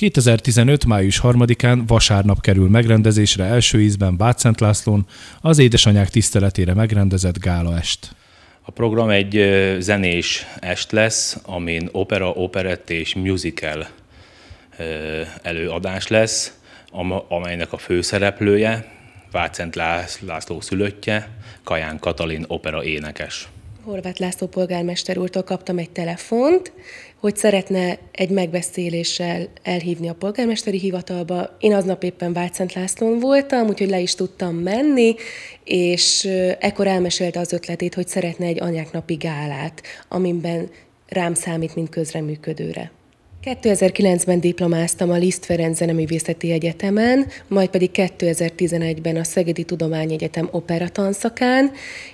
2015. május 3-án vasárnap kerül megrendezésre első ízben Bácsent Lászlón az édesanyák tiszteletére megrendezett gálaest. A program egy zenés est lesz, amin opera, operett és musical előadás lesz, amelynek a főszereplője Vácent László szülöttje, Kaján Katalin opera énekes. Horváth László polgármester úrtól kaptam egy telefont, hogy szeretne egy megbeszéléssel elhívni a polgármesteri hivatalba. Én aznap éppen Vácent Lászlón voltam, úgyhogy le is tudtam menni, és ekkor elmesélte az ötletét, hogy szeretne egy anyáknapi gálát, amiben rám számít, mint közreműködőre. 2009-ben diplomáztam a Liszt Ferenc Zeneművészeti Egyetemen, majd pedig 2011-ben a Szegedi Tudományegyetem opera tanszakán,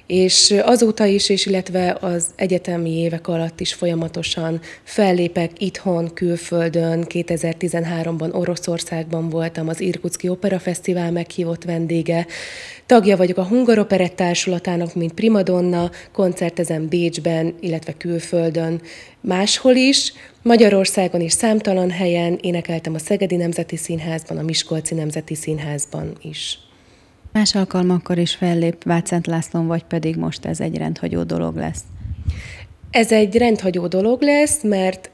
és azóta is, és illetve az egyetemi évek alatt is folyamatosan fellépek itthon, külföldön. 2013-ban Oroszországban voltam az Irkutszki Opera Fesztivál meghívott vendége. Tagja vagyok a Hungar Operett Társulatának, mint primadonna, koncertezem Bécsben, illetve külföldön, máshol is, Magyarországon is számtalan helyen énekeltem a Szegedi Nemzeti Színházban, a Miskolci Nemzeti Színházban is. Más alkalmakkor is fellép Vácent Lászlón, vagy pedig most ez egy rendhagyó dolog lesz? Ez egy rendhagyó dolog lesz, mert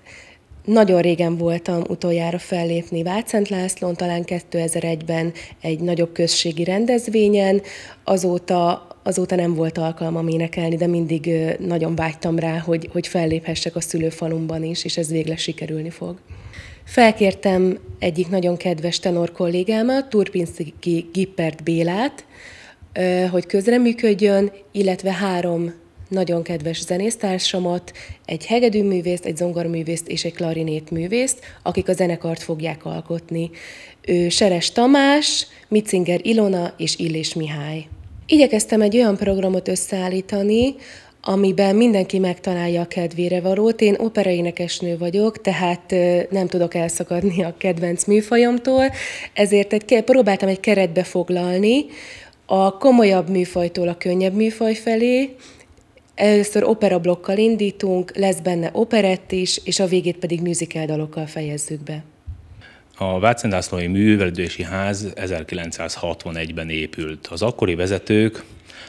nagyon régen voltam utoljára fellépni Vácent Lászlón, talán 2001-ben egy nagyobb községi rendezvényen. Azóta azóta nem volt alkalmam énekelni, de mindig nagyon vágytam rá, hogy, hogy felléphessek a szülőfalumban is, és ez végleg sikerülni fog. Felkértem egyik nagyon kedves tenor kollégámat, Turpinski Gippert Bélát, hogy közreműködjön, illetve három nagyon kedves zenésztársamat, egy hegedűművészt, egy zongorművészt és egy klarinétművészt, akik a zenekart fogják alkotni. Ő Seres Tamás, Mitzinger Ilona és Illés Mihály. Igyekeztem egy olyan programot összeállítani, amiben mindenki megtalálja a kedvére valót. Én operaénekesnő vagyok, tehát nem tudok elszakadni a kedvenc műfajomtól, ezért egy, próbáltam egy keretbe foglalni, a komolyabb műfajtól a könnyebb műfaj felé, Először operablokkal indítunk, lesz benne operett is, és a végét pedig musical dalokkal fejezzük be. A Vácendászlói Művelődési Ház 1961-ben épült. Az akkori vezetők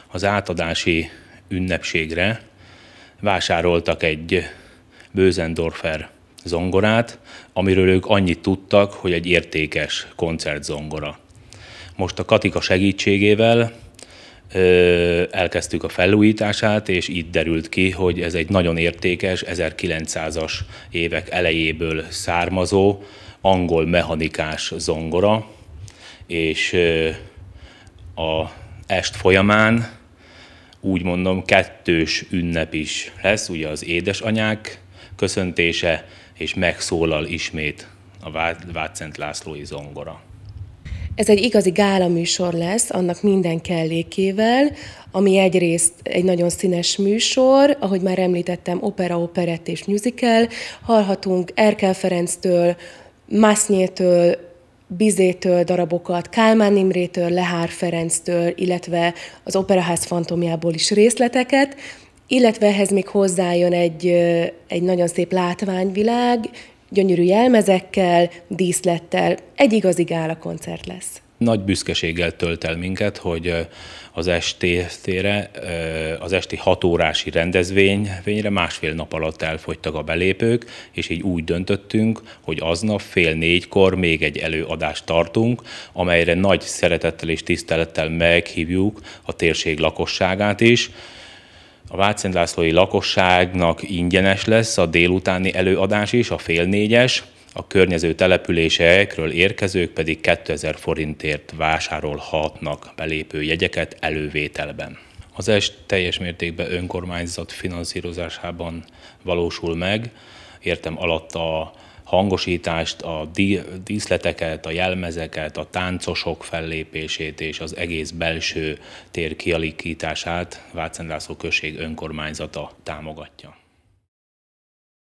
az átadási ünnepségre vásároltak egy Bösendorfer zongorát, amiről ők annyit tudtak, hogy egy értékes koncertzongora. Most a Katika segítségével elkezdtük a felújítását, és itt derült ki, hogy ez egy nagyon értékes, 1900-as évek elejéből származó angol mechanikás zongora, és a est folyamán úgy mondom, kettős ünnep is lesz, ugye az édesanyák köszöntése, és megszólal ismét a Vácent Lászlói zongora. Ez egy igazi gála műsor lesz, annak minden kellékével, ami egyrészt egy nagyon színes műsor, ahogy már említettem, opera, operett és musical. Hallhatunk Erkel Ferenctől, Másznyétől, Bizétől darabokat, Kálmán Imrétől, Lehár Ferenctől, illetve az Operaház fantomjából is részleteket, illetve ehhez még hozzájön egy, egy nagyon szép látványvilág, gyönyörű jelmezekkel, díszlettel. Egy igazi gála koncert lesz. Nagy büszkeséggel tölt el minket, hogy az estére, az esti hatórási rendezvényre másfél nap alatt elfogytak a belépők, és így úgy döntöttünk, hogy aznap fél négykor még egy előadást tartunk, amelyre nagy szeretettel és tisztelettel meghívjuk a térség lakosságát is, a Vácent lakosságnak ingyenes lesz a délutáni előadás is, a fél négyes, a környező településekről érkezők pedig 2000 forintért vásárolhatnak belépő jegyeket elővételben. Az est teljes mértékben önkormányzat finanszírozásában valósul meg, értem alatt a hangosítást, a díszleteket, a jelmezeket, a táncosok fellépését és az egész belső tér kialakítását Vácen község önkormányzata támogatja.